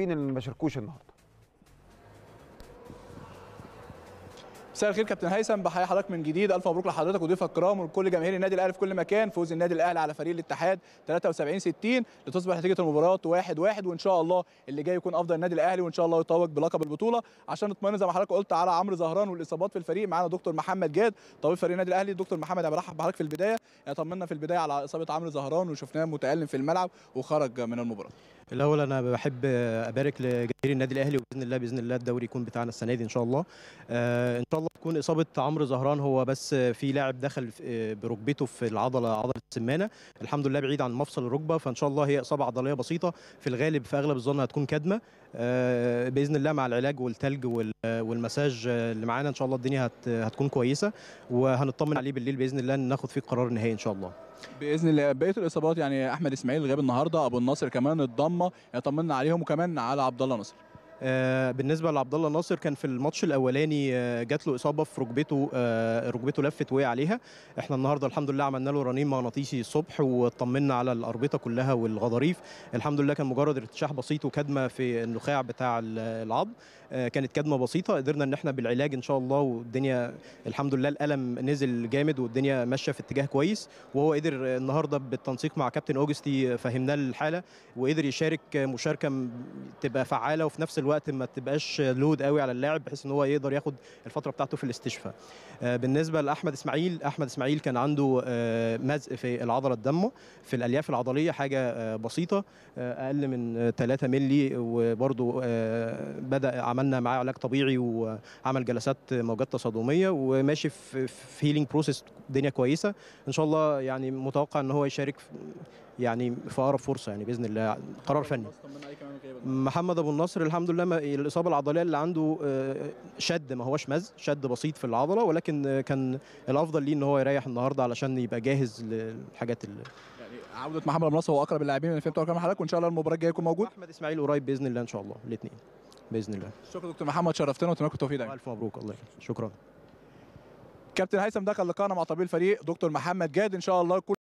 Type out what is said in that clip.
مين اللي ما شاركوش النهارده مساء الخير كابتن هيثم بحيي حضرتك من جديد الف مبروك لحضرتك وضيفك الكرام ولكل جماهير النادي الاهلي في كل مكان فوز النادي الاهلي على فريق الاتحاد 73 60 لتصبح نتيجه المباراه 1 1 وان شاء الله اللي جاي يكون افضل النادي الاهلي وان شاء الله يتوج بلقب البطوله عشان نطمئن زي ما حضرتك قلت على عمرو زهران والاصابات في الفريق معانا دكتور محمد جاد طبيب فريق النادي الاهلي دكتور محمد انا برحب بحضرتك في البدايه طمنا في البدايه على اصابه عمرو زهران وشفناه متالم في الملعب وخرج من المباراه الاول انا بحب ابارك لجماهير النادي الاهلي وباذن الله باذن الله الدوري يكون بتاعنا السنه دي ان شاء الله آه، ان شاء الله تكون اصابه عمرو زهران هو بس في لاعب دخل آه، بركبته في العضله عضله السمانه الحمد لله بعيد عن مفصل الركبه فان شاء الله هي اصابه عضليه بسيطه في الغالب في اغلب الظن هتكون كدمه آه، باذن الله مع العلاج والتلج والمساج اللي معانا ان شاء الله الدنيا هتكون كويسه وهنطمن عليه بالليل باذن الله ناخد فيه قرار نهائي ان شاء الله باذن الله بقيه الاصابات يعني احمد اسماعيل غاب النهارده ابو النصر كمان اتضم يطمنا عليهم وكمان على عبد الله نصر آه، بالنسبه لعبد الله ناصر كان في الماتش الاولاني آه، جات له اصابه في ركبته آه، ركبته لفت وقع عليها احنا النهارده الحمد لله عملنا له رنين مغناطيسي الصبح واطمنا على الاربطه كلها والغضاريف الحمد لله كان مجرد ارتشاح بسيط وكدمه في النخاع بتاع العظم كانت كدمه بسيطه قدرنا ان احنا بالعلاج ان شاء الله والدنيا الحمد لله الالم نزل جامد والدنيا ماشيه في اتجاه كويس وهو قدر النهارده بالتنسيق مع كابتن اوجستي فهمناه الحاله وقدر يشارك مشاركه تبقى فعاله وفي نفس الوقت الوقت ما تبقاش لود قوي على اللاعب بحيث ان هو يقدر ياخد الفتره بتاعته في الاستشفاء آه، بالنسبه لاحمد اسماعيل احمد اسماعيل كان عنده آه، مزق في العضله الدمه في الالياف العضليه حاجه آه، بسيطه اقل من 3 مللي وبرده بدا عملنا معاه علاج طبيعي وعمل جلسات موجات تصادميه وماشي في هيلينج بروسيس الدنيا كويسه ان شاء الله يعني متوقع ان هو يشارك يعني في اقرب فرصه يعني باذن الله قرار فني محمد ابو النصر الحمد لله ما إيه، الاصابه العضليه اللي عنده آه، شد ما هوش مز شد بسيط في العضله ولكن كان الافضل ليه ان هو يريح النهارده علشان يبقى جاهز للحاجات اللي يعني عوده محمد ابو النصر هو اقرب اللاعبين اللي فهمت كلام حضرتك وان شاء الله المباراه الجايه يكون موجود احمد اسماعيل قريب باذن الله ان شاء الله الاثنين باذن الله شكرا دكتور محمد شرفتنا واتمنى لكم التوفيق دايما الف مبروك الله يخليك شكرا كابتن هيثم دخل لقاءنا مع طبيب الفريق دكتور محمد جاد ان شاء الله كل